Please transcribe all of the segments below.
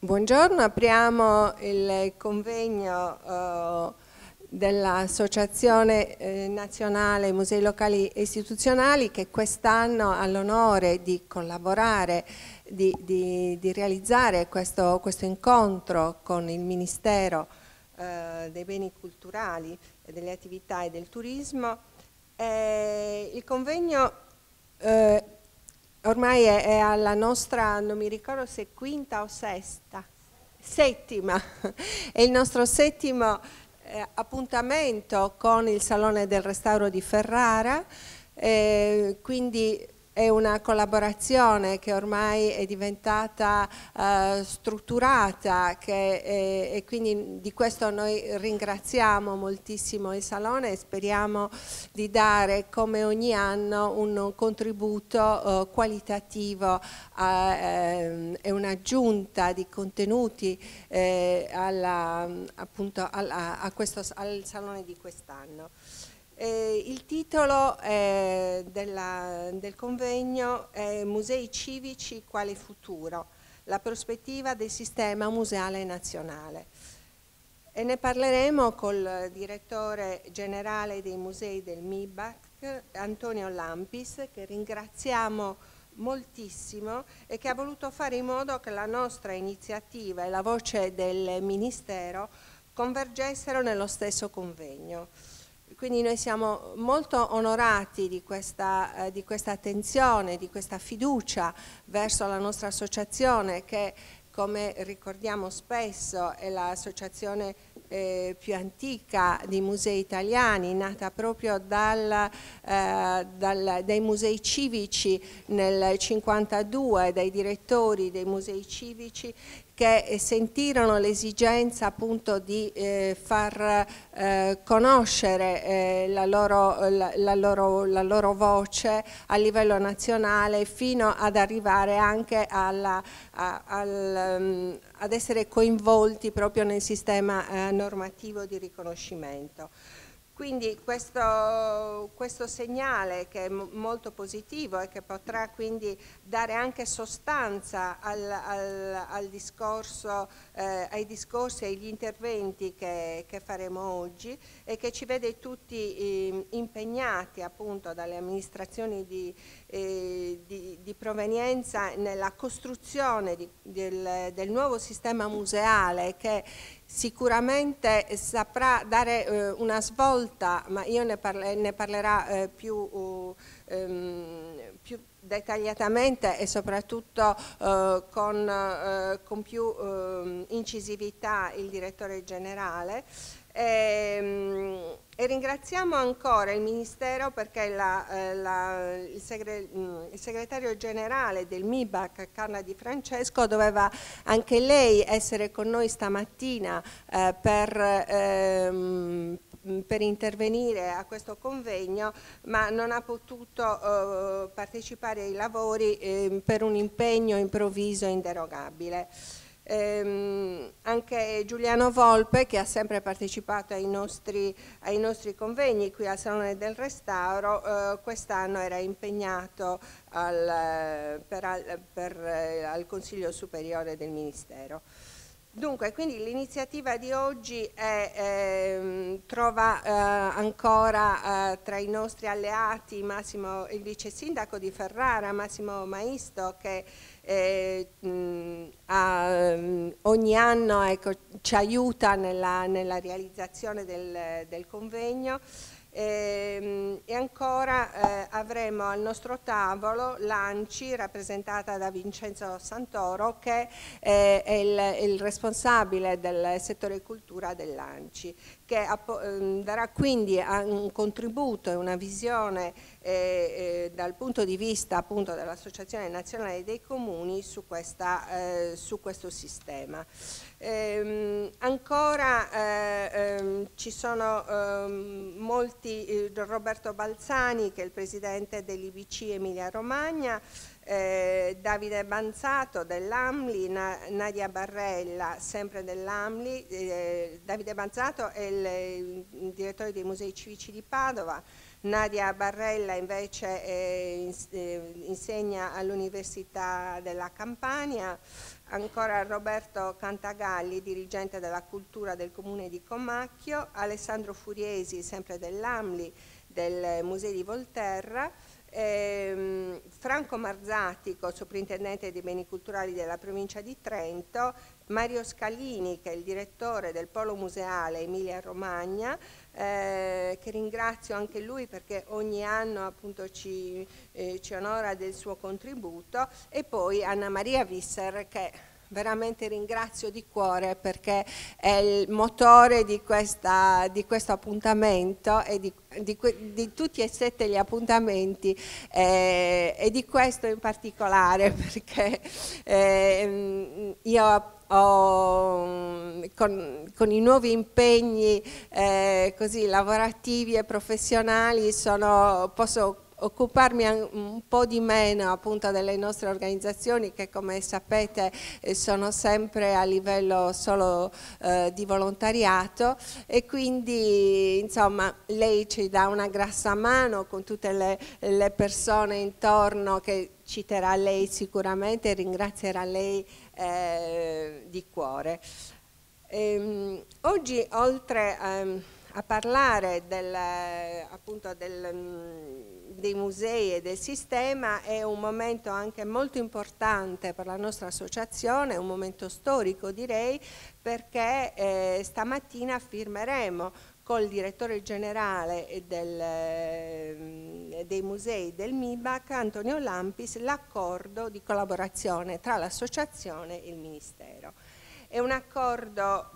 Buongiorno, apriamo il convegno eh, dell'Associazione eh, Nazionale Musei Locali e Istituzionali che quest'anno ha l'onore di collaborare, di, di, di realizzare questo, questo, incontro con il Ministero eh, dei Beni Culturali, delle Attività e del Turismo. Eh, il convegno eh, ormai è, è, alla nostra, non mi ricordo se quinta o sesta, settima, è il nostro settimo eh, appuntamento con il Salone del Restauro di Ferrara, eh, quindi è una collaborazione che ormai è diventata eh, strutturata che, eh, e quindi di questo noi ringraziamo moltissimo il Salone e speriamo di dare come ogni anno un contributo eh, qualitativo ehm, e un'aggiunta di contenuti eh, alla, appunto, alla, a questo, al Salone di quest'anno. Eh, il titolo eh, della, del convegno è Musei civici quale futuro, la prospettiva del sistema museale nazionale. E ne parleremo col direttore generale dei musei del MIBAC, Antonio Lampis, che ringraziamo moltissimo e che ha voluto fare in modo che la nostra iniziativa e la voce del Ministero convergessero nello stesso convegno quindi noi siamo molto onorati di questa, eh, di questa attenzione, di questa fiducia verso la nostra associazione che come ricordiamo spesso è l'associazione eh, più antica di musei italiani, nata proprio dal, eh, dal, dai musei civici nel 1952, dai direttori dei musei civici che eh, sentirono l'esigenza appunto di eh, far eh, conoscere eh, la, loro, la, la, loro, la, loro, voce a livello nazionale fino ad arrivare anche alla, a, al, um, ad essere coinvolti proprio nel sistema eh, normativo di riconoscimento. Quindi questo, questo, segnale che è molto positivo e che potrà quindi dare anche sostanza al, al, al discorso, eh, ai discorsi e agli interventi che, che, faremo oggi e che ci vede tutti eh, impegnati appunto dalle amministrazioni di, eh, di, di, provenienza nella costruzione di, del, del, nuovo sistema museale che sicuramente saprà dare eh, una svolta, ma io ne, parle, ne parlerà eh, più, uh, um, più, dettagliatamente e soprattutto eh, con, eh, con, più ehm, incisività il direttore generale. E, um, e ringraziamo ancora il Ministero perché la, eh, la, il, segre, mh, mm, il, segretario generale del MIBAC, Carla Di Francesco, doveva anche lei essere con noi stamattina eh, per, ehm, per, intervenire a questo convegno, ma non ha potuto eh, partecipare ai lavori ehm, per un impegno improvviso e inderogabile ehm, anche Giuliano Volpe che ha sempre partecipato ai nostri, ai nostri convegni qui al Salone del Restauro, eh, quest'anno era impegnato al, per, per, eh, al Consiglio Superiore del Ministero. Dunque, quindi l'iniziativa di oggi è, eh, trova eh, ancora eh, tra i nostri alleati Massimo, il vice sindaco di Ferrara, Massimo Maisto, che eh, a, ogni anno ecco, ci aiuta nella, nella realizzazione del, del convegno. Ehm, e, ancora eh, avremo al nostro tavolo l'ANCI rappresentata da Vincenzo Santoro che eh, è il, il, responsabile del settore cultura dell'ANCI che eh, darà quindi un contributo e una visione eh, eh, dal punto di vista appunto dell'Associazione Nazionale dei Comuni su, questa, eh, su questo sistema. Ehm, ancora eh, ehm, ci sono ehm, molti, eh, Roberto Balzani che è il presidente dell'IBC Emilia Romagna, eh, Davide Banzato dell'AMLI, Na Nadia Barrella sempre dell'AMLI, eh, Davide Banzato è il, il, direttore dei musei civici di Padova, Nadia Barrella invece eh, eh insegna all'Università della Campania, ancora Roberto Cantagalli, dirigente della cultura del comune di Comacchio, Alessandro Furiesi, sempre dell'AMLI, del Museo di Volterra, ehm, Franco Marzatico, soprintendente dei beni culturali della provincia di Trento, Mario Scalini, che è il direttore del Polo Museale Emilia Romagna, eh, che ringrazio anche lui perché ogni anno appunto ci, eh, ci onora del suo contributo e poi Anna Maria Visser che veramente ringrazio di cuore perché è il motore di, questa, di questo appuntamento e di, di, di, tutti e sette gli appuntamenti eh, e di questo in particolare perché eh, io con, con, i nuovi impegni eh, così, lavorativi e professionali sono, posso occuparmi un po' di meno appunto delle nostre organizzazioni che come sapete eh, sono sempre a livello solo eh, di volontariato e quindi insomma lei ci dà una grassa mano con tutte le, le persone intorno che citerà lei sicuramente, ringrazierà lei eh, di cuore. Ehm, oggi oltre ehm, a parlare del, appunto del, mm, dei musei e del sistema è un momento anche molto importante per la nostra associazione, un momento storico direi, perché eh, stamattina firmeremo col direttore generale del, ehm, dei musei del MIBAC, Antonio Lampis, l'accordo di collaborazione tra l'associazione e il Ministero. È un accordo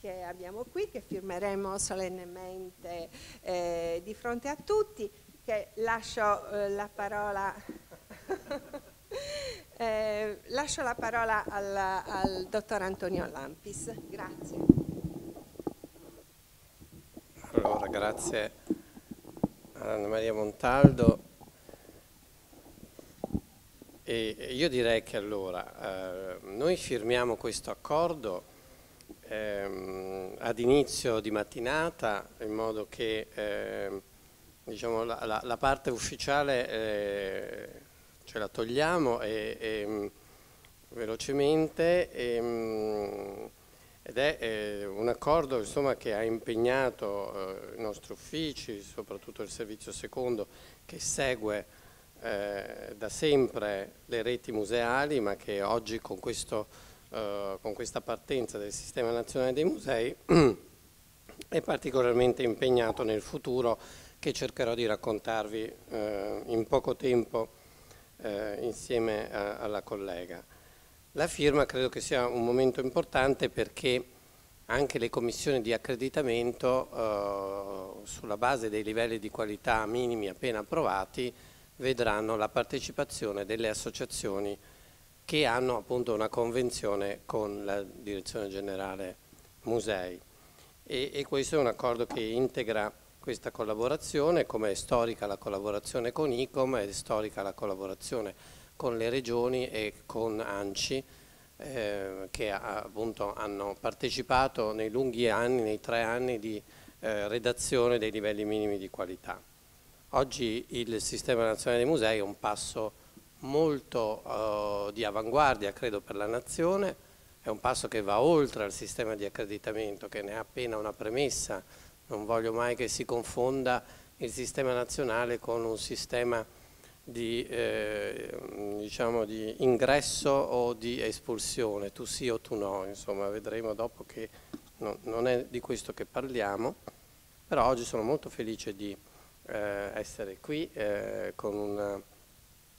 che abbiamo qui, che firmeremo solennemente eh, di fronte a tutti, che lascio eh, la parola... eh, lascio la parola al, al dottor Antonio Lampis. Grazie. grazie a Anna Maria Montaldo. E io direi che allora eh, noi firmiamo questo accordo ehm, ad inizio di mattinata in modo che eh, diciamo, la, la, la, parte ufficiale eh, ce la togliamo e, e ehm, velocemente. E, ehm, ed è eh, un accordo insomma, che ha impegnato eh, i nostri uffici, soprattutto il servizio secondo, che segue eh, da sempre le reti museali, ma che oggi con, questo, eh, con questa partenza del Sistema Nazionale dei Musei è particolarmente impegnato nel futuro che cercherò di raccontarvi eh, in poco tempo eh, insieme a, alla collega. La firma credo che sia un momento importante perché anche le commissioni di accreditamento eh, sulla base dei livelli di qualità minimi appena approvati vedranno la partecipazione delle associazioni che hanno appunto una convenzione con la direzione generale musei e, e questo è un accordo che integra questa collaborazione come è storica la collaborazione con ICOM è storica la collaborazione con le regioni e con ANCI eh, che appunto hanno partecipato nei lunghi anni, nei tre anni di eh, redazione dei livelli minimi di qualità. Oggi il Sistema Nazionale dei Musei è un passo molto eh, di avanguardia credo per la nazione, è un passo che va oltre al sistema di accreditamento che ne è appena una premessa, non voglio mai che si confonda il sistema nazionale con un sistema di, eh, diciamo di, ingresso o di espulsione, tu sì o tu no, insomma vedremo dopo che no, non è di questo che parliamo, però oggi sono molto felice di eh, essere qui eh, con una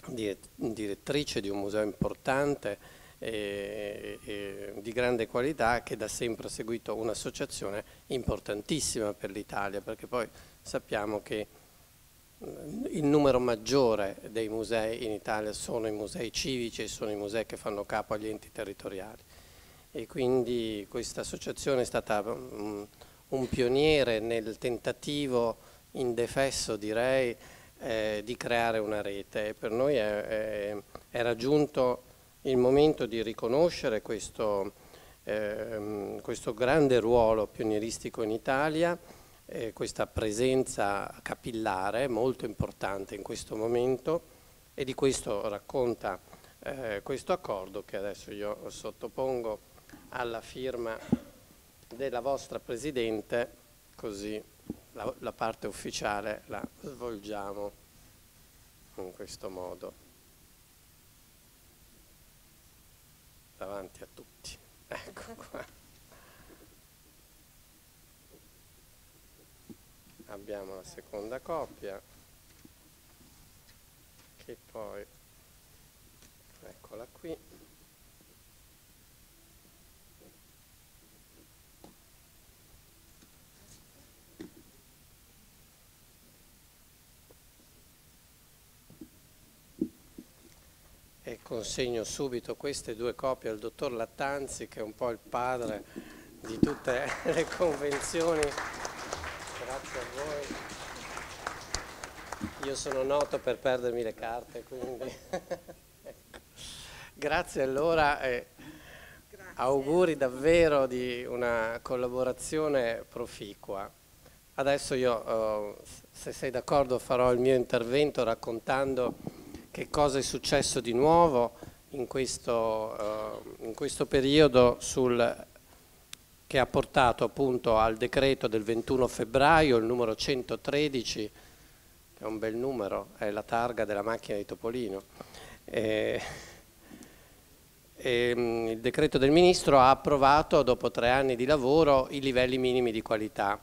direttrice di un museo importante e, eh, eh, e, di grande qualità che da sempre ha seguito un'associazione importantissima per l'Italia, perché poi sappiamo che il numero maggiore dei musei in Italia sono i musei civici e sono i musei che fanno capo agli enti territoriali e quindi questa associazione è stata mm, un pioniere nel tentativo indefesso direi eh, di creare una rete e per noi è, è, è, raggiunto il momento di riconoscere questo, eh, questo grande ruolo pionieristico in Italia eh, questa presenza capillare molto importante in questo momento e di questo racconta eh, questo accordo che adesso io sottopongo alla firma della vostra Presidente così la, la parte ufficiale la svolgiamo in questo modo davanti a tutti. Ecco qua. abbiamo la seconda coppia che poi eccola qui e consegno subito queste due copie al dottor Lattanzi che è un po' il padre di tutte le convenzioni grazie a voi. Io sono noto per perdermi le carte, quindi... grazie allora, eh, grazie. auguri davvero di una collaborazione proficua. Adesso io, eh, se sei d'accordo, farò il mio intervento raccontando che cosa è successo di nuovo in questo, eh, in questo periodo sul che ha portato appunto al decreto del 21 febbraio, il numero 113, che è un bel numero, è la targa della macchina di Topolino. E, eh, e, ehm, il decreto del Ministro ha approvato, dopo tre anni di lavoro, i livelli minimi di qualità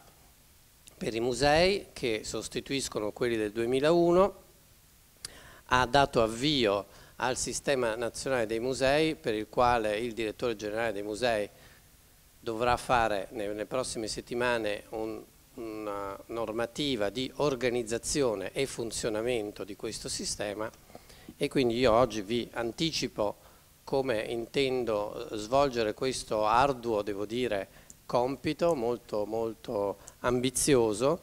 per i musei che sostituiscono quelli del 2001, ha dato avvio al sistema nazionale dei musei per il quale il direttore generale dei musei dovrà fare nelle prossime settimane un, una normativa di organizzazione e funzionamento di questo sistema e quindi io oggi vi anticipo come intendo eh, svolgere questo arduo, devo dire, compito molto, molto ambizioso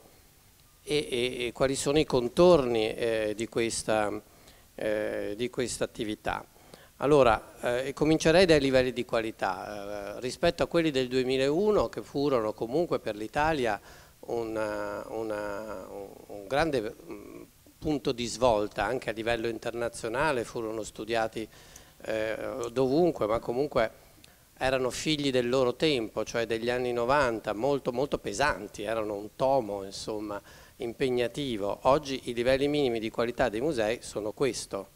e, e, e quali sono i contorni eh, di, questa, eh, di questa attività. Allora, eh, comincerei dai livelli di qualità. Eh, rispetto a quelli del 2001, che furono comunque per l'Italia una, eh, una, un grande mm, punto di svolta anche a livello internazionale, furono studiati eh, dovunque, ma comunque erano figli del loro tempo, cioè degli anni 90, molto, molto pesanti, erano un tomo insomma, impegnativo. Oggi i livelli minimi di qualità dei musei sono questo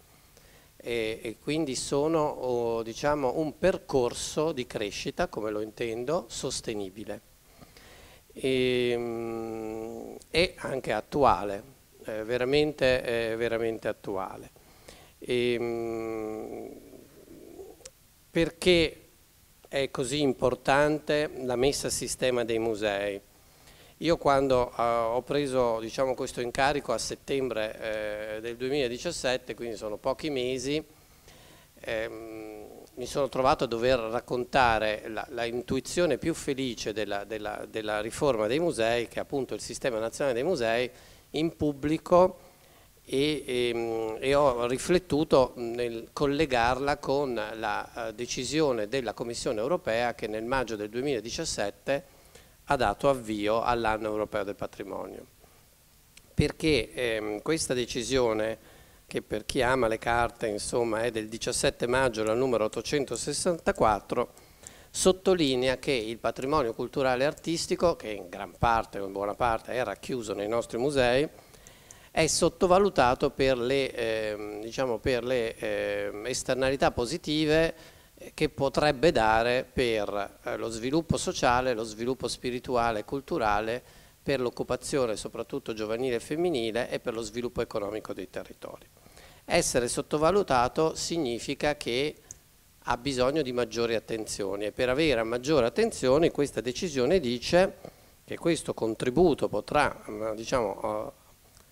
e, e quindi sono oh, diciamo, un percorso di crescita, come lo intendo, sostenibile e, ehm, e anche attuale, eh, veramente, eh, veramente, attuale. E, ehm, perché è così importante la messa a sistema dei musei? Io quando eh, ho preso diciamo, questo incarico a settembre eh, del 2017, quindi sono pochi mesi, ehm, mi sono trovato a dover raccontare la, la intuizione più felice della, della, della, riforma dei musei, che è appunto il sistema nazionale dei musei, in pubblico e, e, ehm, e ho riflettuto nel collegarla con la eh, decisione della Commissione europea che nel maggio del 2017 ha dato avvio all'anno europeo del patrimonio. Perché ehm, questa decisione, che per chi ama le carte insomma, è del 17 maggio la numero 864, sottolinea che il patrimonio culturale e artistico, che in gran parte o in buona parte è racchiuso nei nostri musei, è sottovalutato per le, eh, diciamo, per le eh, esternalità positive che potrebbe dare per eh, lo sviluppo sociale, lo sviluppo spirituale e culturale, per l'occupazione soprattutto giovanile e femminile e per lo sviluppo economico dei territori. Essere sottovalutato significa che ha bisogno di maggiori attenzioni e per avere maggiore attenzione questa decisione dice che questo contributo potrà mm, diciamo,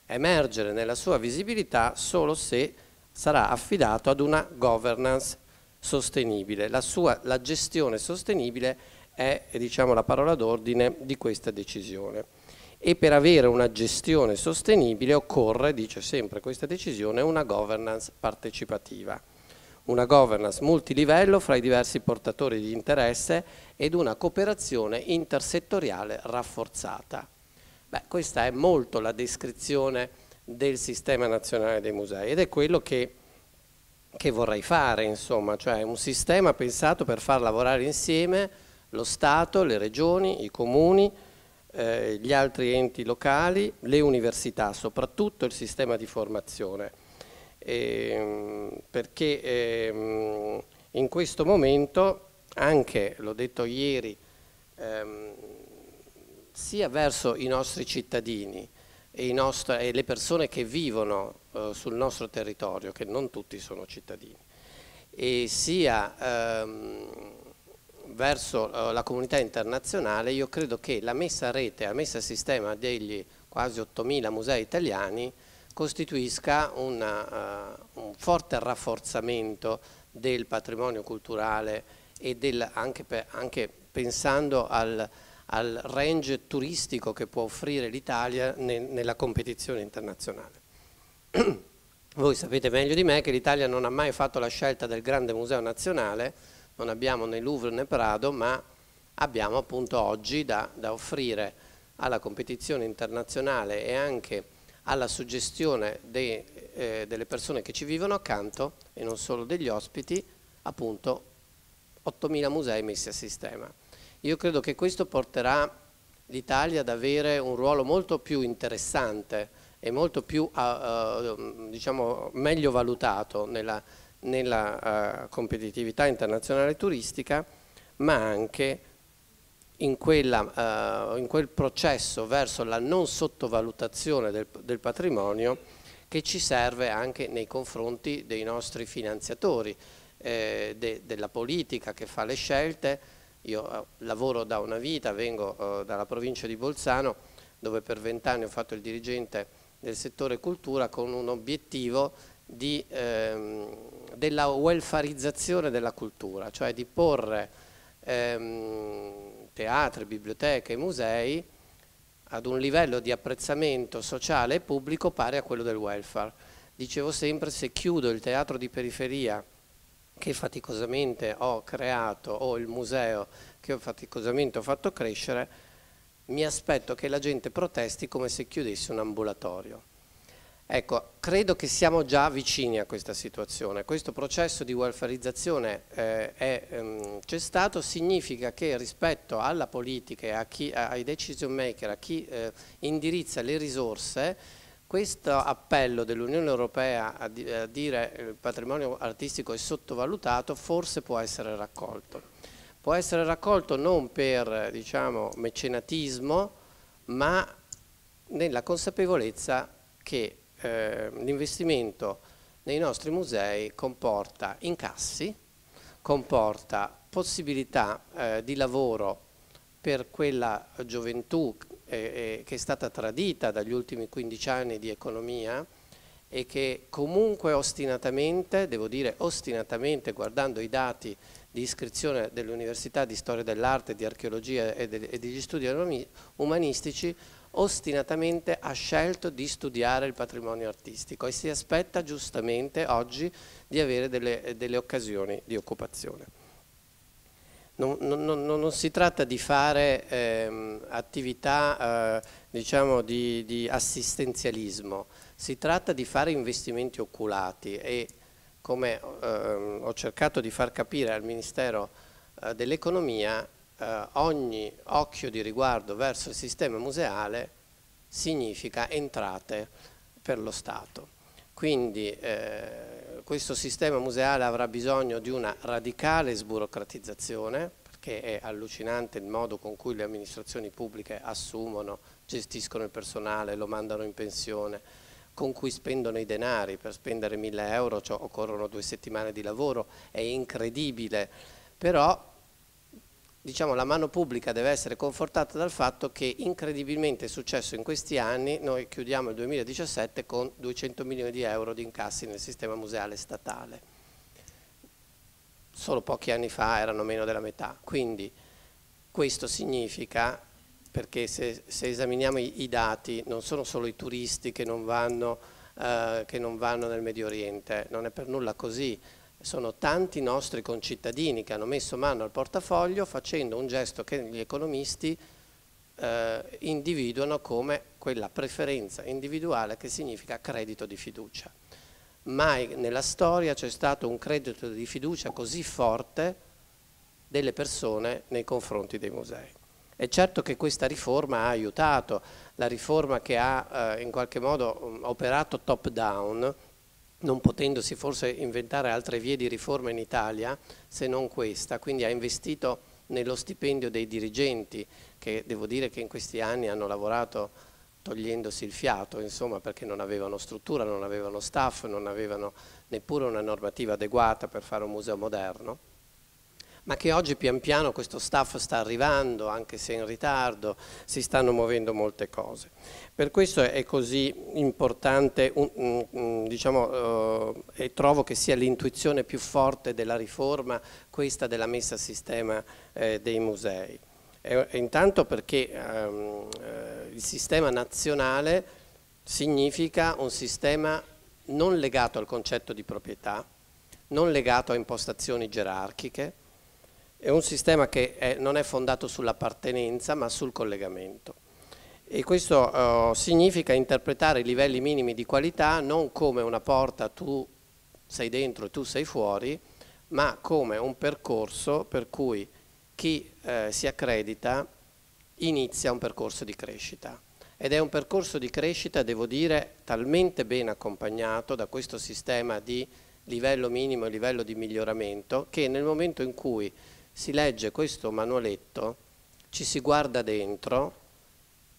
eh, emergere nella sua visibilità solo se sarà affidato ad una governance sostenibile. La, sua, la gestione sostenibile è diciamo, la parola d'ordine di questa decisione. E per avere una gestione sostenibile occorre, dice sempre questa decisione, una governance partecipativa una governance multilivello fra i diversi portatori di interesse ed una cooperazione intersettoriale rafforzata. Beh, questa è molto la descrizione del sistema nazionale dei musei ed è quello che che vorrei fare, insomma, cioè un sistema pensato per far lavorare insieme lo Stato, le regioni, i comuni, eh, gli altri enti locali, le università, soprattutto il sistema di formazione, e, ehm, perché eh, in questo momento anche, l'ho detto ieri, ehm, sia verso i nostri cittadini e, i nostri, e le persone che vivono eh, sul nostro territorio, che non tutti sono cittadini, e sia ehm, verso eh, la comunità internazionale, io credo che la messa a rete, la messa a sistema degli quasi 8.000 musei italiani costituisca una, uh, un forte rafforzamento del patrimonio culturale e del, anche, per, anche, pensando al, al, range turistico che può offrire l'Italia ne, nella competizione internazionale. Voi sapete meglio di me che l'Italia non ha mai fatto la scelta del grande museo nazionale, non abbiamo né Louvre né Prado, ma abbiamo appunto oggi da, da offrire alla competizione internazionale e anche alla suggestione dei, eh, delle persone che ci vivono accanto e non solo degli ospiti, appunto 8.000 musei messi a sistema. Io credo che questo porterà l'Italia ad avere un ruolo molto più interessante è molto più, uh, diciamo, meglio valutato nella, nella uh, competitività internazionale turistica, ma anche in, quella, uh, in, quel processo verso la non sottovalutazione del, del patrimonio che ci serve anche nei confronti dei nostri finanziatori, eh, de, della politica che fa le scelte. Io lavoro da una vita, vengo dalla provincia di Bolzano, dove per vent'anni ho fatto il dirigente del settore cultura con un obiettivo di, ehm, della welfarizzazione della cultura, cioè di porre ehm, teatri, biblioteche, musei ad un livello di apprezzamento sociale e pubblico pari a quello del welfare. Dicevo sempre, se chiudo il teatro di periferia che faticosamente ho creato o il museo che ho faticosamente ho fatto crescere, mi aspetto che la gente protesti come se chiudesse un ambulatorio. Ecco, credo che siamo già vicini a questa situazione. Questo processo di welfarizzazione eh, è, ehm, c'è stato, significa che rispetto alla politica e chi, ai decision maker, a chi eh, indirizza le risorse, questo appello dell'Unione Europea a, di, a dire che il patrimonio artistico è sottovalutato forse può essere raccolto può essere raccolto non per diciamo, mecenatismo, ma nella consapevolezza che eh, l'investimento nei nostri musei comporta incassi, comporta possibilità eh, di lavoro per quella gioventù eh, eh che è stata tradita dagli ultimi 15 anni di economia e che comunque ostinatamente, devo dire ostinatamente guardando i dati di iscrizione delle università di storia dell'arte, di archeologia e, de e degli studi umanistici ostinatamente ha scelto di studiare il patrimonio artistico e si aspetta giustamente oggi di avere delle, delle occasioni di occupazione. Non, non, non, non, si tratta di fare ehm, attività eh, diciamo di, di assistenzialismo, si tratta di fare investimenti oculati e come ehm, ho cercato di far capire al Ministero eh, dell'Economia, eh, ogni occhio di riguardo verso il sistema museale significa entrate per lo Stato. Quindi eh, questo sistema museale avrà bisogno di una radicale sburocratizzazione, perché è allucinante il modo con cui le amministrazioni pubbliche assumono, gestiscono il personale, lo mandano in pensione, con cui spendono i denari, per spendere 1000 euro cioè, occorrono due settimane di lavoro, è incredibile, però diciamo, la mano pubblica deve essere confortata dal fatto che incredibilmente è successo in questi anni, noi chiudiamo il 2017 con 200 milioni di euro di incassi nel sistema museale statale. Solo pochi anni fa erano meno della metà, quindi questo significa perché se, se esaminiamo i, i, dati non sono solo i turisti che non, vanno, eh, che non vanno nel Medio Oriente, non è per nulla così, sono tanti nostri concittadini che hanno messo mano al portafoglio facendo un gesto che gli economisti eh, individuano come quella preferenza individuale che significa credito di fiducia. Mai nella storia c'è stato un credito di fiducia così forte delle persone nei confronti dei musei. È certo che questa riforma ha aiutato, la riforma che ha eh, in qualche modo mm, operato top down, non potendosi forse inventare altre vie di riforma in Italia se non questa, quindi ha investito nello stipendio dei dirigenti che devo dire che in questi anni hanno lavorato togliendosi il fiato, insomma, perché non avevano struttura, non avevano staff, non avevano neppure una normativa adeguata per fare un museo moderno ma che oggi pian piano questo staff sta arrivando, anche se in ritardo, si stanno muovendo molte cose. Per questo è così importante, diciamo, eh, e trovo che sia l'intuizione più forte della riforma, questa della messa a sistema eh, dei musei. E intanto perché ehm, eh, il sistema nazionale significa un sistema non legato al concetto di proprietà, non legato a impostazioni gerarchiche, è un sistema che è, non è fondato sull'appartenenza ma sul collegamento e questo eh, significa interpretare i livelli minimi di qualità non come una porta tu sei dentro e tu sei fuori ma come un percorso per cui chi eh, si accredita inizia un percorso di crescita ed è un percorso di crescita, devo dire, talmente ben accompagnato da questo sistema di livello minimo e livello di miglioramento che nel momento in cui si legge questo manualetto, ci si guarda dentro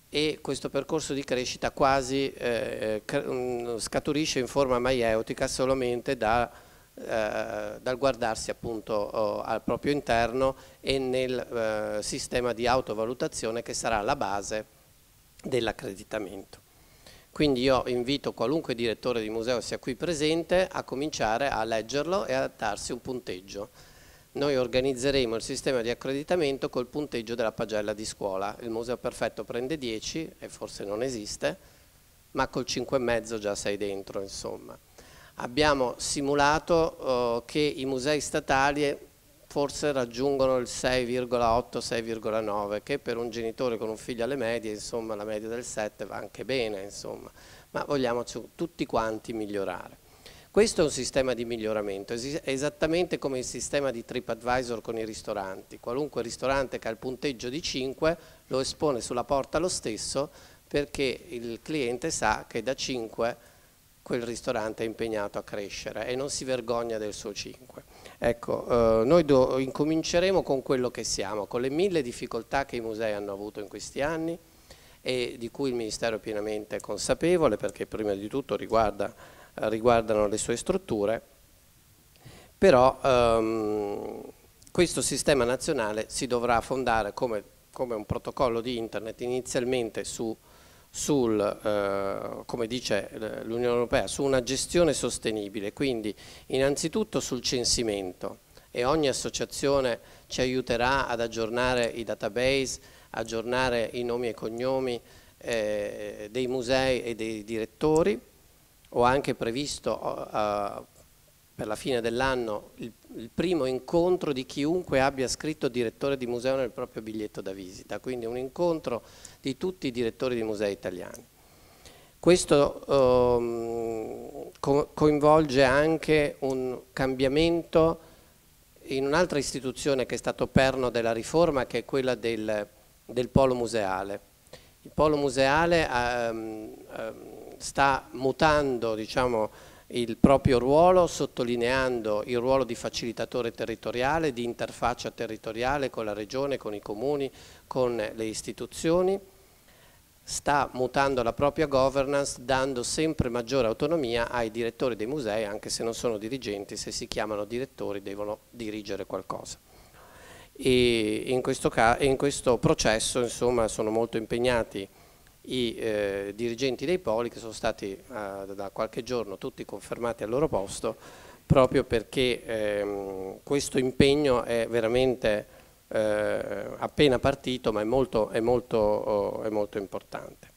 e questo percorso di crescita quasi eh, mm, scaturisce in forma maieutica solamente da, eh, dal guardarsi appunto oh, al proprio interno e nel eh, sistema di autovalutazione che sarà la base dell'accreditamento. Quindi io invito qualunque direttore di museo sia qui presente a cominciare a leggerlo e a darsi un punteggio. Noi organizzeremo il sistema di accreditamento col punteggio della pagella di scuola. Il Museo Perfetto prende 10 e forse non esiste, ma col 5,5 già sei dentro, insomma. Abbiamo simulato eh, che i musei statali forse raggiungono il 6,8-6,9, che per un genitore con un figlio alle medie, insomma, la media del 7 va anche bene, insomma. Ma vogliamo tutti quanti migliorare. Questo è un sistema di miglioramento, esattamente come il sistema di TripAdvisor con i ristoranti. Qualunque ristorante che ha il punteggio di 5 lo espone sulla porta lo stesso perché il cliente sa che da 5 quel ristorante è impegnato a crescere e non si vergogna del suo 5. Ecco, eh, noi do, incominceremo con quello che siamo, con le mille difficoltà che i musei hanno avuto in questi anni e di cui il Ministero è pienamente consapevole perché prima di tutto riguarda riguardano le sue strutture, però ehm, questo sistema nazionale si dovrà fondare come, come un protocollo di internet inizialmente su, sul, eh, come dice eh, l'Unione Europea, su una gestione sostenibile, quindi innanzitutto sul censimento e ogni associazione ci aiuterà ad aggiornare i database, aggiornare i nomi e cognomi eh, dei musei e dei direttori ho anche previsto eh, per la fine dell'anno il, il, primo incontro di chiunque abbia scritto direttore di museo nel proprio biglietto da visita, quindi un incontro di tutti i direttori di musei italiani. Questo eh, co coinvolge anche un cambiamento in un'altra istituzione che è stato perno della riforma, che è quella del, del polo museale il polo museale ehm, ehm, sta mutando diciamo, il proprio ruolo, sottolineando il ruolo di facilitatore territoriale, di interfaccia territoriale con la regione, con i comuni, con le istituzioni, sta mutando la propria governance dando sempre maggiore autonomia ai direttori dei musei, anche se non sono dirigenti, se si chiamano direttori devono dirigere qualcosa e in questo, in questo processo insomma, sono molto impegnati i eh, dirigenti dei poli che sono stati eh, da qualche giorno tutti confermati al loro posto proprio perché ehm, questo impegno è veramente eh, appena partito ma è molto, è molto, oh, è molto importante.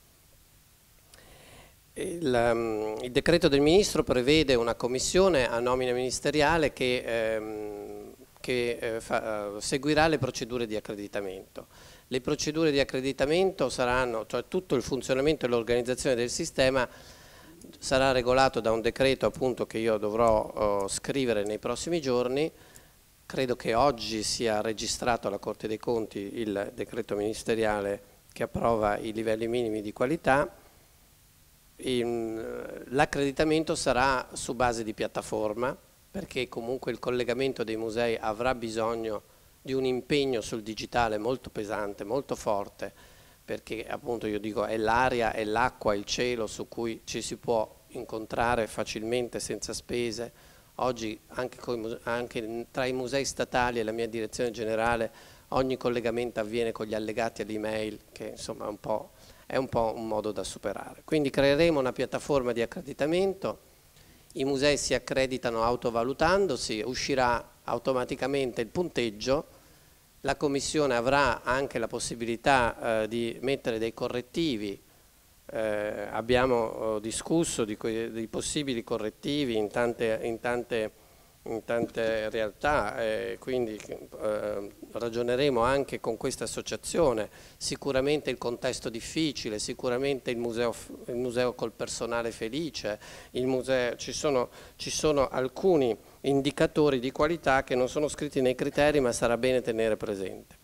Il, um, il, decreto del Ministro prevede una commissione a nomina ministeriale che ehm, che eh, fa, eh, seguirà le procedure di accreditamento. Le procedure di accreditamento saranno, cioè tutto il funzionamento e l'organizzazione del sistema sarà regolato da un decreto appunto che io dovrò oh, scrivere nei prossimi giorni, credo che oggi sia registrato alla Corte dei Conti il decreto ministeriale che approva i livelli minimi di qualità, eh, l'accreditamento sarà su base di piattaforma, perché comunque il collegamento dei musei avrà bisogno di un impegno sul digitale molto pesante, molto forte, perché appunto io dico è l'aria, è l'acqua, il cielo su cui ci si può incontrare facilmente senza spese. Oggi anche, con, anche tra i musei statali e la mia direzione generale ogni collegamento avviene con gli allegati all'email che insomma è un, è un po' un modo da superare. Quindi creeremo una piattaforma di accreditamento i musei si accreditano autovalutandosi, uscirà automaticamente il punteggio, la Commissione avrà anche la possibilità eh, di mettere dei correttivi, eh, abbiamo oh, discusso di, di, possibili correttivi in tante, in tante in tante realtà e quindi eh, ragioneremo anche con questa associazione, sicuramente il contesto difficile, sicuramente il museo, il museo col personale felice, museo, ci, sono, ci sono alcuni indicatori di qualità che non sono scritti nei criteri ma sarà bene tenere presente.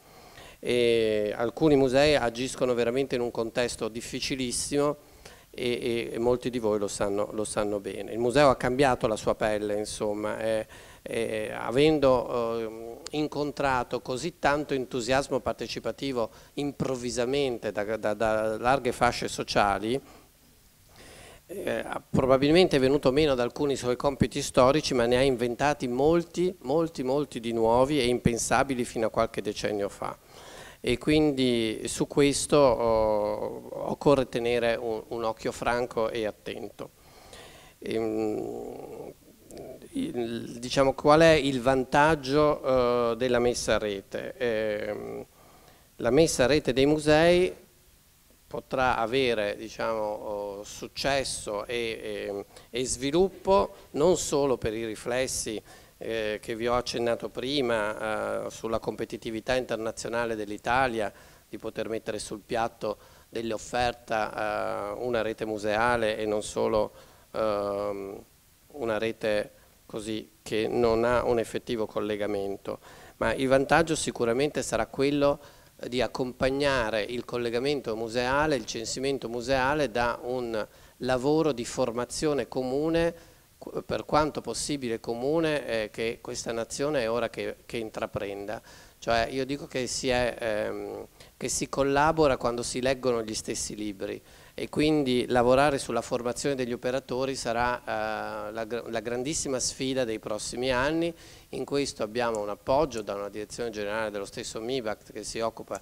E alcuni musei agiscono veramente in un contesto difficilissimo e, e, molti di voi lo sanno, lo sanno, bene. Il museo ha cambiato la sua pelle, insomma, eh, eh, avendo eh, incontrato così tanto entusiasmo partecipativo improvvisamente da, da, da larghe fasce sociali, eh, probabilmente è venuto meno ad alcuni suoi compiti storici, ma ne ha inventati molti, molti, molti di nuovi e impensabili fino a qualche decennio fa e quindi su questo oh, occorre tenere un, un, occhio franco e attento. Ehm, diciamo, qual è il vantaggio eh, della messa a rete? Eh, la messa a rete dei musei potrà avere diciamo, oh, successo e, e, ehm, e, sviluppo non solo per i riflessi eh, che vi ho accennato prima eh, sulla competitività internazionale dell'Italia, di poter mettere sul piatto dell'offerta eh, una rete museale e non solo ehm, una rete così che non ha un effettivo collegamento. Ma il vantaggio sicuramente sarà quello di accompagnare il collegamento museale, il censimento museale da un lavoro di formazione comune per quanto possibile comune eh, che questa nazione è ora che, che, intraprenda. Cioè io dico che si, è, ehm, che si collabora quando si leggono gli stessi libri e quindi lavorare sulla formazione degli operatori sarà eh, la, la, grandissima sfida dei prossimi anni, in questo abbiamo un appoggio da una direzione generale dello stesso MIBACT che si occupa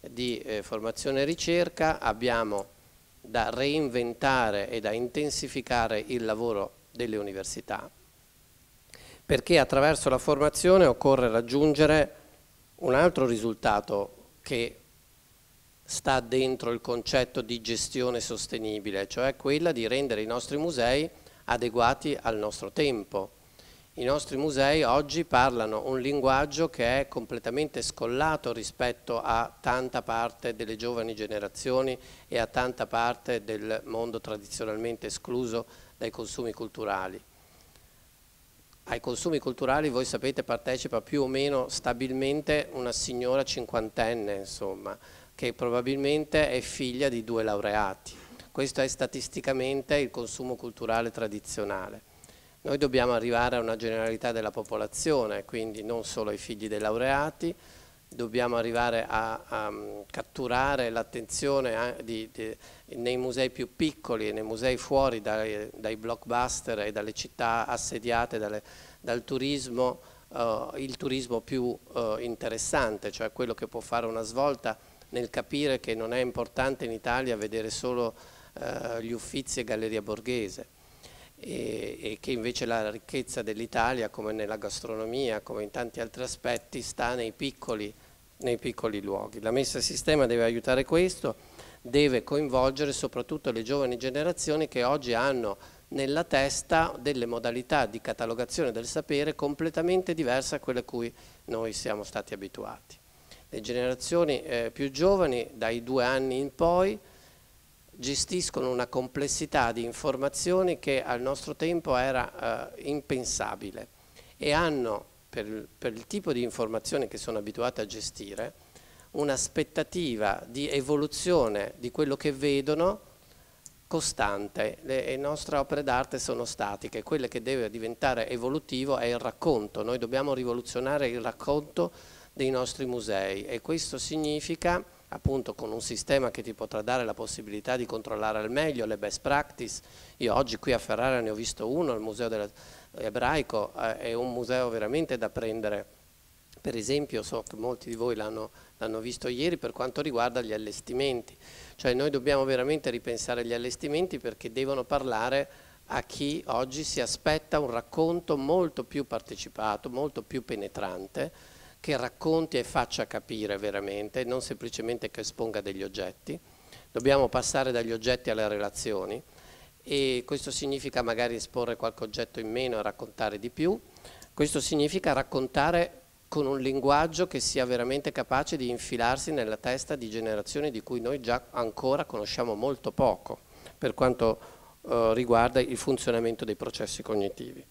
di eh, formazione e ricerca, abbiamo da reinventare e da intensificare il lavoro delle università, perché attraverso la formazione occorre raggiungere un altro risultato che sta dentro il concetto di gestione sostenibile, cioè quella di rendere i nostri musei adeguati al nostro tempo. I nostri musei oggi parlano un linguaggio che è completamente scollato rispetto a tanta parte delle giovani generazioni e a tanta parte del mondo tradizionalmente escluso dai consumi culturali. Ai consumi culturali, voi sapete, partecipa più o meno stabilmente una signora cinquantenne, insomma, che probabilmente è figlia di due laureati. Questo è statisticamente il consumo culturale tradizionale. Noi dobbiamo arrivare a una generalità della popolazione, quindi non solo ai figli dei laureati, dobbiamo arrivare a, a mm, catturare l'attenzione eh, nei musei più piccoli e nei musei fuori dai, dai blockbuster e dalle città assediate dalle, dal turismo, eh, il turismo più eh, interessante, cioè quello che può fare una svolta nel capire che non è importante in Italia vedere solo eh, gli Uffizi e Galleria Borghese e che invece la ricchezza dell'Italia, come nella gastronomia, come in tanti altri aspetti, sta nei piccoli nei piccoli luoghi. La messa a sistema deve aiutare questo, deve coinvolgere soprattutto le giovani generazioni che oggi hanno nella testa delle modalità di catalogazione del sapere completamente diverse a quelle a cui noi siamo stati abituati. Le generazioni eh, più giovani, dai due anni in poi, gestiscono una complessità di informazioni che al nostro tempo era eh, impensabile e hanno per, per il tipo di informazione che sono abituate a gestire, un'aspettativa di evoluzione di quello che vedono costante, le, le, nostre opere d'arte sono statiche, quello che deve diventare evolutivo è il racconto, noi dobbiamo rivoluzionare il racconto dei nostri musei e questo significa appunto con un sistema che ti potrà dare la possibilità di controllare al meglio le best practice, io oggi qui a Ferrara ne ho visto uno al Museo della, ebraico eh, è un museo veramente da prendere. Per esempio, so che molti di voi l'hanno, visto ieri per quanto riguarda gli allestimenti, cioè noi dobbiamo veramente ripensare gli allestimenti perché devono parlare a chi oggi si aspetta un racconto molto più partecipato, molto più penetrante, che racconti e faccia capire veramente, non semplicemente che esponga degli oggetti. Dobbiamo passare dagli oggetti alle relazioni e questo significa magari esporre qualche oggetto in meno e raccontare di più, questo significa raccontare con un linguaggio che sia veramente capace di infilarsi nella testa di generazioni di cui noi già ancora conosciamo molto poco per quanto eh, riguarda il funzionamento dei processi cognitivi.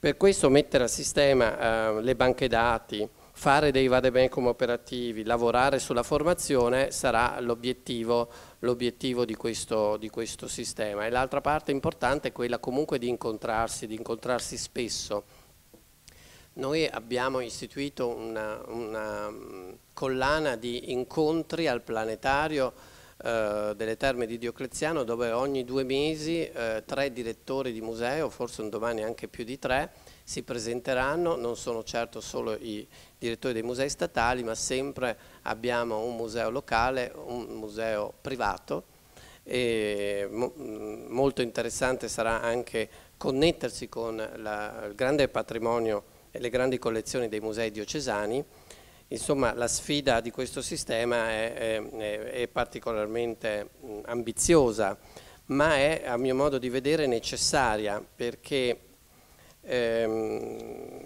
Per questo mettere a sistema eh, le banche dati, fare dei vademecum operativi, lavorare sulla formazione sarà l'obiettivo l'obiettivo di, di questo, sistema. E l'altra parte importante è quella comunque di incontrarsi, di incontrarsi spesso. Noi abbiamo istituito una, una mm, collana di incontri al planetario eh, delle terme di Diocleziano dove ogni due mesi eh, tre direttori di museo, forse un domani anche più di tre, si presenteranno, non sono certo solo i direttori dei musei statali, ma sempre abbiamo un museo locale, un museo privato e mm, molto interessante sarà anche connettersi con la, il grande patrimonio e le grandi collezioni dei musei diocesani. Insomma, la sfida di questo sistema è, è, è particolarmente mm, ambiziosa, ma è, a mio modo di vedere, necessaria perché ehm,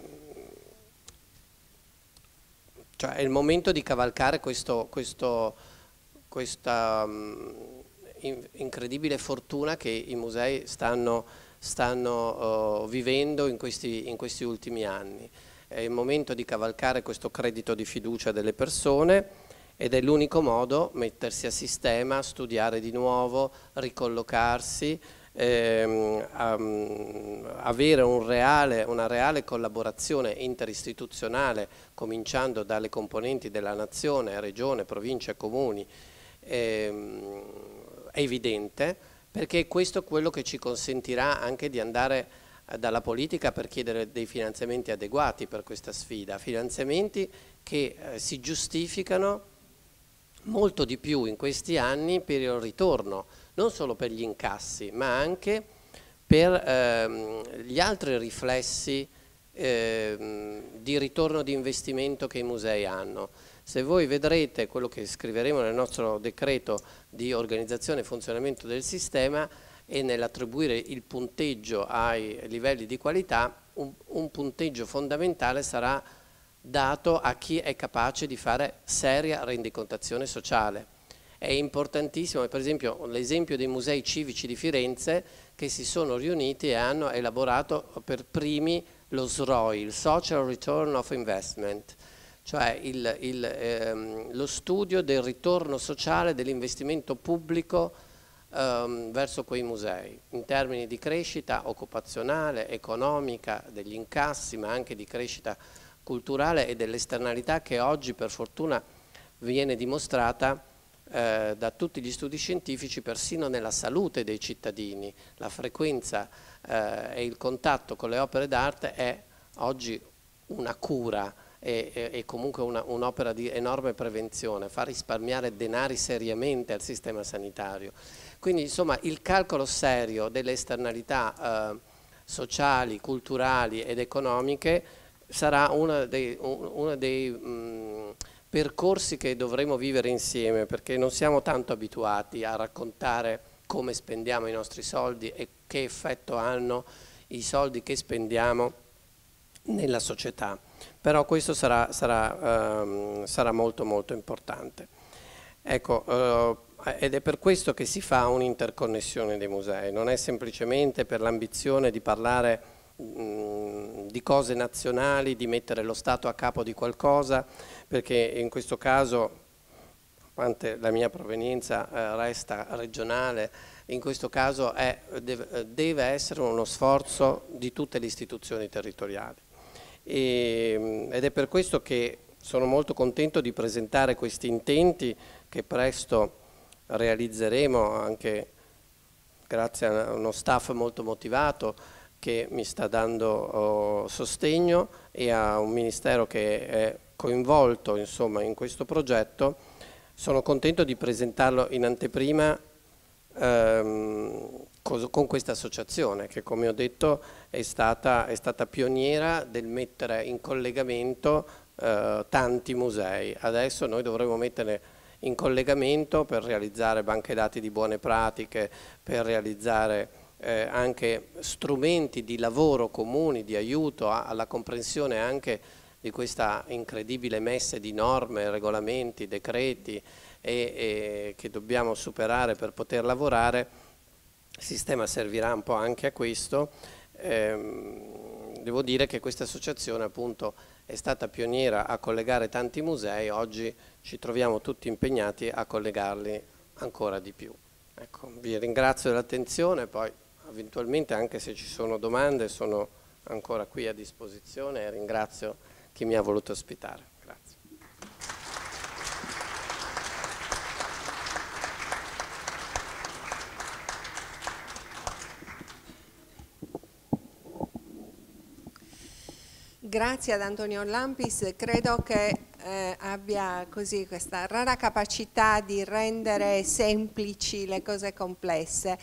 cioè è il momento di cavalcare questo, questo, questa um, in, incredibile fortuna che i musei stanno, stanno uh, vivendo in questi, in questi ultimi anni. È il momento di cavalcare questo credito di fiducia delle persone ed è l'unico modo mettersi a sistema, studiare di nuovo, ricollocarsi, ehm, um, avere un reale, una reale collaborazione interistituzionale, cominciando dalle componenti della nazione, regione, provincia, comuni, ehm, è evidente, perché questo è quello che ci consentirà anche di andare eh, dalla politica per chiedere dei finanziamenti adeguati per questa sfida, finanziamenti che eh, si giustificano molto di più in questi anni per il ritorno non solo per gli incassi, ma anche per ehm, gli altri riflessi ehm, di ritorno di investimento che i musei hanno. Se voi vedrete quello che scriveremo nel nostro decreto di organizzazione e funzionamento del sistema e nell'attribuire il punteggio ai livelli di qualità, un, un punteggio fondamentale sarà dato a chi è capace di fare seria rendicontazione sociale è importantissimo, per esempio l'esempio dei musei civici di Firenze che si sono riuniti e hanno elaborato per primi lo SROI, il Social Return of Investment, cioè il, il, ehm, lo studio del ritorno sociale dell'investimento pubblico ehm, verso quei musei, in termini di crescita occupazionale, economica, degli incassi, ma anche di crescita culturale e dell'esternalità che oggi per fortuna viene dimostrata eh, da tutti gli studi scientifici, persino nella salute dei cittadini. La frequenza eh, e il contatto con le opere d'arte è oggi una cura e, e, e comunque un'opera di enorme prevenzione, fa risparmiare denari seriamente al sistema sanitario. Quindi insomma il calcolo serio delle esternalità eh, sociali, culturali ed economiche sarà uno dei, uno dei mh, percorsi che dovremo vivere insieme perché non siamo tanto abituati a raccontare come spendiamo i nostri soldi e che effetto hanno i soldi che spendiamo nella società. Però questo sarà, sarà, ehm, sarà molto molto importante. Ecco, eh, ed è per questo che si fa un'interconnessione dei musei, non è semplicemente per l'ambizione di parlare mh, mm, di cose nazionali, di mettere lo Stato a capo di qualcosa, perché in questo caso, quante la mia provenienza eh, resta regionale, in questo caso è, eh, deve essere uno sforzo di tutte le istituzioni territoriali. E, ehm, ed è per questo che sono molto contento di presentare questi intenti che presto realizzeremo anche grazie a uno staff molto motivato che mi sta dando oh, sostegno e a un ministero che è coinvolto insomma, in questo progetto. Sono contento di presentarlo in anteprima ehm, con questa associazione che come ho detto è stata, è stata pioniera del mettere in collegamento eh, tanti musei. Adesso noi dovremo mettere in collegamento per realizzare banche dati di buone pratiche, per realizzare eh, anche strumenti di lavoro comuni, di aiuto a, alla comprensione anche di questa incredibile messa di norme, regolamenti, decreti e, e che dobbiamo superare per poter lavorare, il sistema servirà un po' anche a questo. Eh, devo dire che questa associazione appunto è stata pioniera a collegare tanti musei, oggi ci troviamo tutti impegnati a collegarli ancora di più. Ecco, vi ringrazio dell'attenzione, poi eventualmente anche se ci sono domande sono ancora qui a disposizione e ringrazio che mi ha voluto ospitare. Grazie. Grazie ad Antonio Lampis, credo che eh, abbia così questa rara capacità di rendere semplici le cose complesse.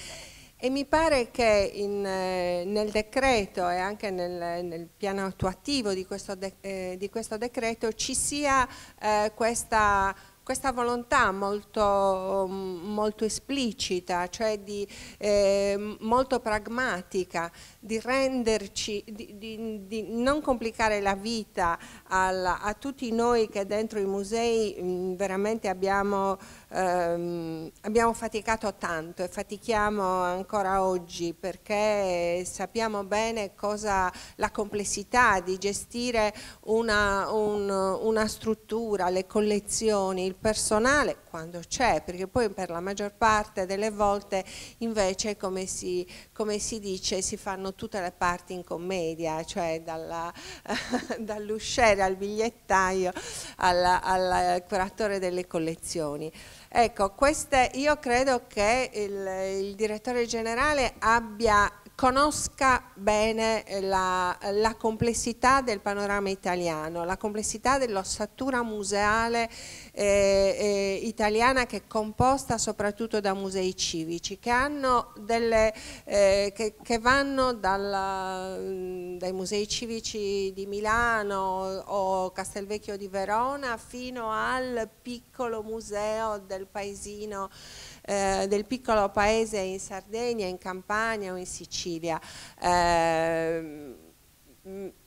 E mi pare che in, eh, nel decreto e anche nel, nel piano attuativo di questo, de, eh, di questo, decreto ci sia eh, questa, questa, volontà molto, molto, esplicita, cioè di, eh, molto pragmatica, di renderci, di, di, di non complicare la vita alla, a tutti noi che dentro i musei mh, mm, veramente abbiamo Um, abbiamo faticato tanto e fatichiamo ancora oggi perché sappiamo bene cosa la complessità di gestire una, un, una struttura, le collezioni, il personale quando c'è, perché poi per la maggior parte delle volte invece come si, come si dice si fanno tutte le parti in commedia, cioè dall'usciere al bigliettaio al curatore delle collezioni. Ecco, queste, io credo che il, il direttore generale abbia conosca bene la, la, complessità del panorama italiano, la complessità dell'ossatura museale eh, eh, italiana che è composta soprattutto da musei civici che, delle, eh, che, che vanno dalla, mm, dai musei civici di Milano o Castelvecchio di Verona fino al piccolo museo del paesino eh, del piccolo paese in Sardegna, in Campania o in Sicilia. Eh,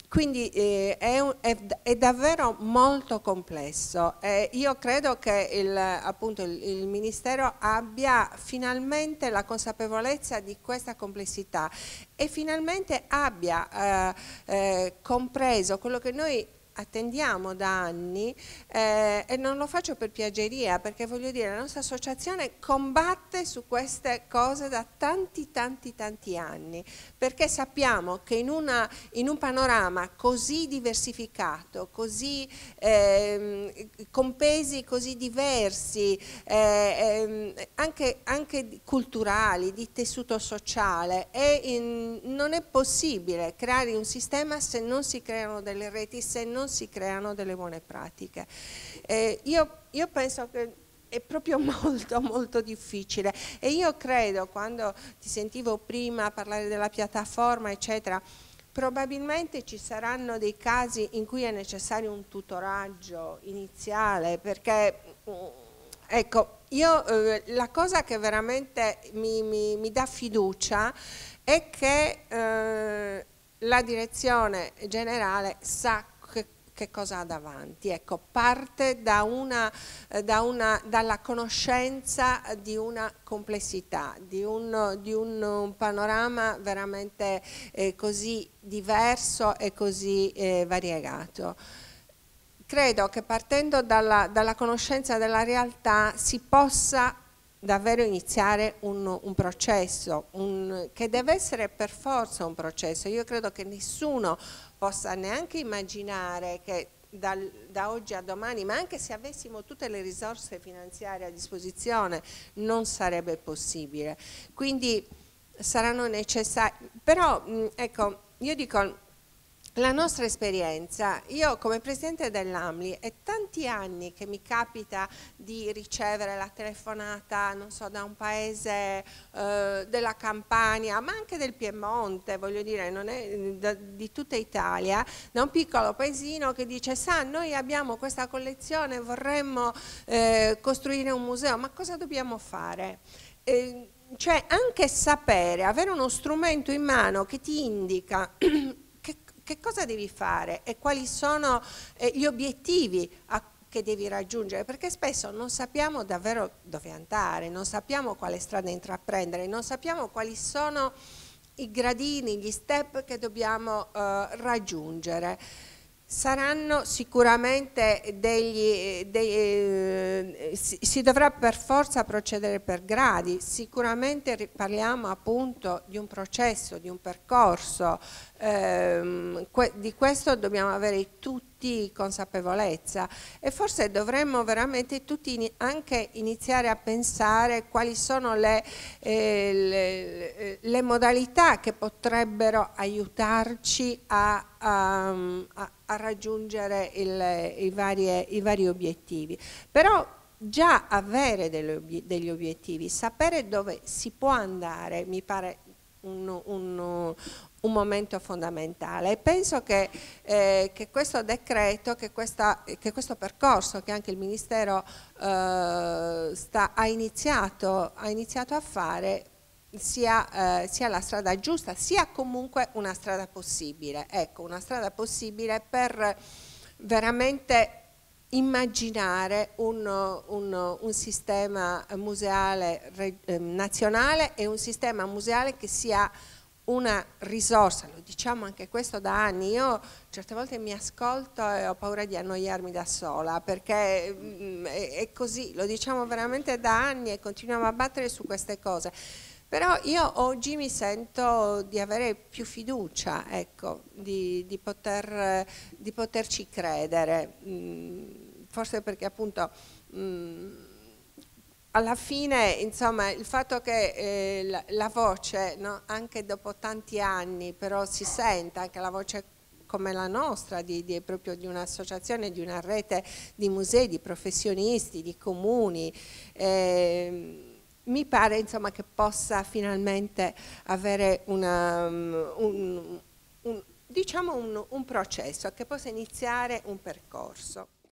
quindi eh, è, un, è, è, davvero molto complesso. Eh, io credo che il, appunto, il, il, Ministero abbia finalmente la consapevolezza di questa complessità e finalmente abbia eh, eh compreso quello che noi attendiamo da anni eh, e non lo faccio per piageria perché voglio dire la nostra associazione combatte su queste cose da tanti tanti tanti anni perché sappiamo che in, una, in un panorama così diversificato, così, eh, con pesi così diversi eh, ehm, anche, anche, culturali, di tessuto sociale è in, non è possibile creare un sistema se non si creano delle reti, se non non si creano delle buone pratiche. Eh, io, io penso che è proprio molto molto difficile e io credo quando ti sentivo prima parlare della piattaforma eccetera probabilmente ci saranno dei casi in cui è necessario un tutoraggio iniziale perché mm, ecco io eh, la cosa che veramente mi, mi, mi dà fiducia è che eh, la direzione generale sa che cosa ha davanti. Ecco, parte da una, eh, da una, dalla conoscenza di una complessità, di un, di un panorama veramente eh, così diverso e così eh, variegato. Credo che partendo dalla, dalla, conoscenza della realtà si possa davvero iniziare un, un processo, un, che deve essere per forza un processo. Io credo che nessuno possa neanche immaginare che dal, da oggi a domani, ma anche se avessimo tutte le risorse finanziarie a disposizione, non sarebbe possibile. Quindi saranno necessari, però ecco, io dico, la nostra esperienza, io come presidente dell'AMLI è tanti anni che mi capita di ricevere la telefonata, non so, da un paese eh, della Campania, ma anche del Piemonte, voglio dire, non è, da, di tutta Italia, da un piccolo paesino che dice, sa, noi abbiamo questa collezione, vorremmo eh, costruire un museo, ma cosa dobbiamo fare? Eh, cioè anche sapere, avere uno strumento in mano che ti indica che cosa devi fare e quali sono eh, gli obiettivi a che devi raggiungere, perché spesso non sappiamo davvero dove andare, non sappiamo quale strada intraprendere, non sappiamo quali sono i gradini, gli step che dobbiamo eh, raggiungere. Saranno sicuramente degli, degli eh, si, si, dovrà per forza procedere per gradi, sicuramente parliamo appunto di un processo, di un percorso ehm, que di questo dobbiamo avere tutti consapevolezza e forse dovremmo veramente tutti in anche iniziare a pensare quali sono le, eh, le, le modalità che potrebbero aiutarci a, a, a, raggiungere il, i, varie, i vari obiettivi. Però già avere degli obiettivi, sapere dove si può andare mi pare un, un, un momento fondamentale. E penso che, eh, che, questo decreto, che, questa, che, questo percorso che anche il Ministero eh, sta, ha, iniziato, ha, iniziato, a fare sia, eh, sia, la strada giusta, sia comunque una strada possibile. Ecco, una strada possibile per veramente immaginare un, un, un, sistema museale re, eh, nazionale e un sistema museale che sia una risorsa, lo diciamo anche questo da anni, io certe volte mi ascolto e ho paura di annoiarmi da sola perché mh, mm, è, è così, lo diciamo veramente da anni e continuiamo a battere su queste cose però io oggi mi sento di avere più fiducia, ecco, di, di, poter, di, poterci credere, mm, forse perché appunto mm, alla fine insomma, il fatto che eh, la, la, voce no, anche dopo tanti anni però si senta anche la voce come la nostra, di, di, proprio di un'associazione, di una rete di musei, di professionisti, di comuni, eh, mi pare insomma, che possa finalmente avere una, mm, un, un, diciamo un, un processo, che possa iniziare un percorso.